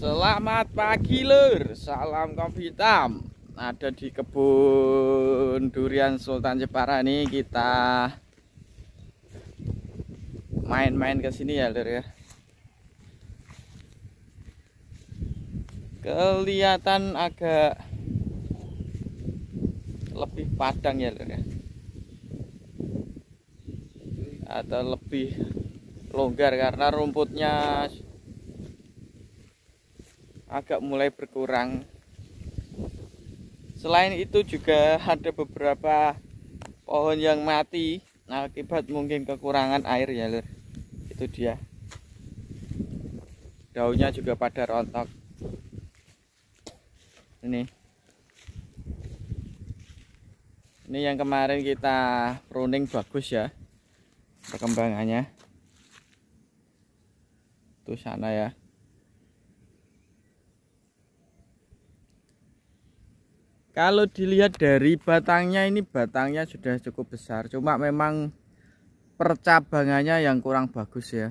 Selamat pagi lur, salam kopi hitam. Ada di kebun durian Sultan Jepara ini kita main-main ke sini ya lur ya. Kelihatan agak lebih padang ya lur ya. Atau lebih longgar karena rumputnya agak mulai berkurang selain itu juga ada beberapa pohon yang mati nah, akibat mungkin kekurangan air ya lur itu dia daunnya juga pada rontok ini ini yang kemarin kita pruning bagus ya perkembangannya itu sana ya kalau dilihat dari batangnya ini batangnya sudah cukup besar cuma memang percabangannya yang kurang bagus ya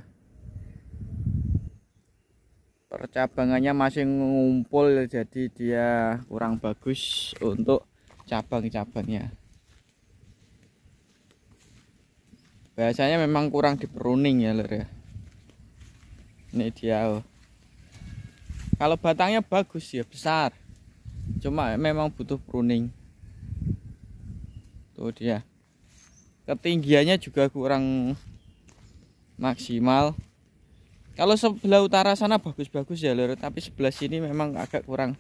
percabangannya masih ngumpul jadi dia kurang bagus untuk cabang-cabangnya biasanya memang kurang diperuning ya lor ya ini dia oh. kalau batangnya bagus ya besar cuma memang butuh pruning tuh dia ketinggiannya juga kurang maksimal kalau sebelah utara sana bagus-bagus ya lor tapi sebelah sini memang agak kurang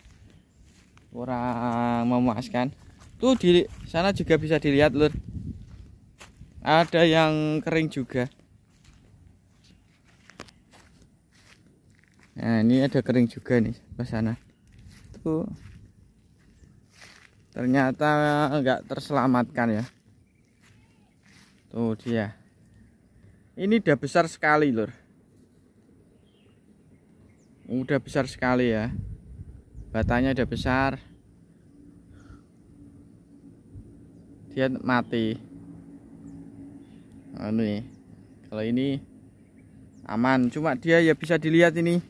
kurang memuaskan tuh di sana juga bisa dilihat lor ada yang kering juga nah ini ada kering juga nih pas sana tuh ternyata enggak terselamatkan ya tuh dia ini udah besar sekali lur udah besar sekali ya batanya udah besar dia mati anu nih kalau ini aman cuma dia ya bisa dilihat ini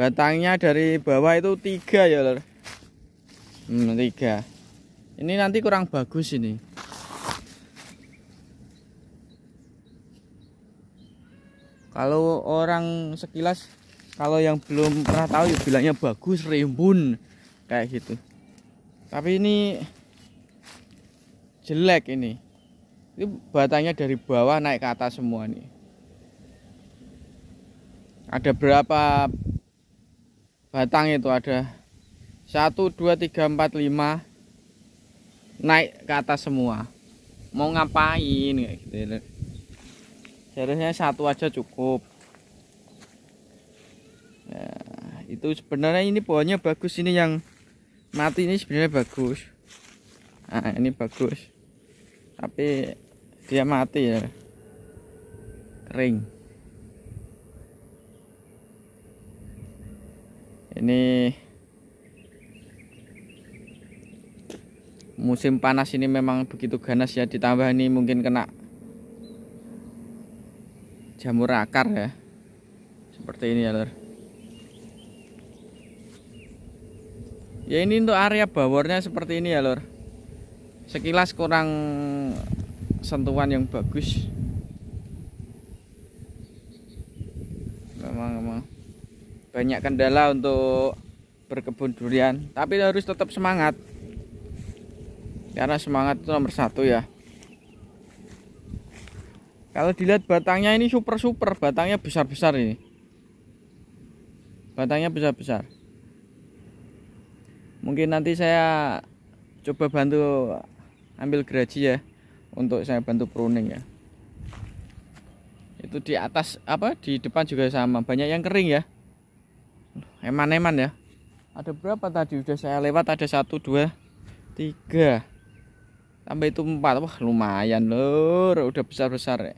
batangnya dari bawah itu tiga ya lor hmm, tiga ini nanti kurang bagus ini kalau orang sekilas kalau yang belum pernah tahu ya bilangnya bagus rimbun kayak gitu tapi ini jelek ini ini batangnya dari bawah naik ke atas semua nih ada berapa batang itu ada 1, 2, 3, 4, 5 naik ke atas semua mau ngapain kayak gitu seharusnya satu aja cukup ya, itu sebenarnya ini pohonnya bagus ini yang mati ini sebenarnya bagus nah, ini bagus tapi dia mati ya kering ini musim panas ini memang begitu ganas ya ditambah ini mungkin kena jamur akar ya seperti ini ya lor ya ini untuk area bawornya seperti ini ya lor sekilas kurang sentuhan yang bagus memang memang banyak kendala untuk berkebun durian tapi harus tetap semangat karena semangat itu nomor satu ya kalau dilihat batangnya ini super-super batangnya besar-besar ini batangnya besar-besar mungkin nanti saya coba bantu ambil geraji ya untuk saya bantu pruning ya itu di atas apa di depan juga sama banyak yang kering ya eman-eman ya ada berapa tadi udah saya lewat ada satu dua tiga tambah itu empat wah lumayan lor udah besar besar ya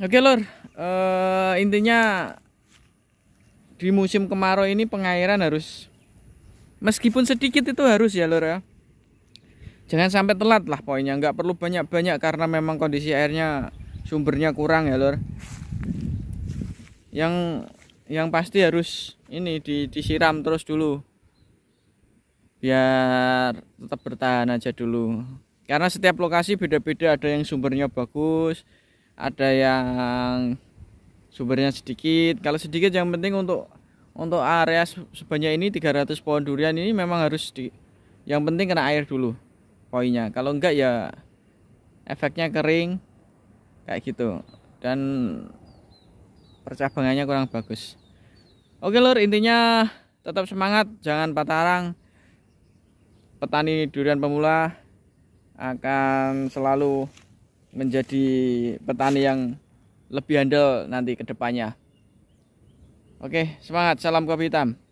oke lor uh, eh, intinya di musim kemarau ini pengairan harus meskipun sedikit itu harus ya lor ya jangan sampai telat lah poinnya nggak perlu banyak banyak karena memang kondisi airnya sumbernya kurang ya lor yang yang pasti harus ini di, disiram terus dulu biar tetap bertahan aja dulu karena setiap lokasi beda-beda ada yang sumbernya bagus ada yang sumbernya sedikit kalau sedikit yang penting untuk untuk area sebanyak ini 300 pohon durian ini memang harus di yang penting kena air dulu poinnya kalau enggak ya efeknya kering kayak gitu dan percabangannya kurang bagus oke lor intinya tetap semangat jangan patah arang petani durian pemula akan selalu menjadi petani yang lebih handal nanti ke depannya. Oke, semangat. Salam kopi hitam.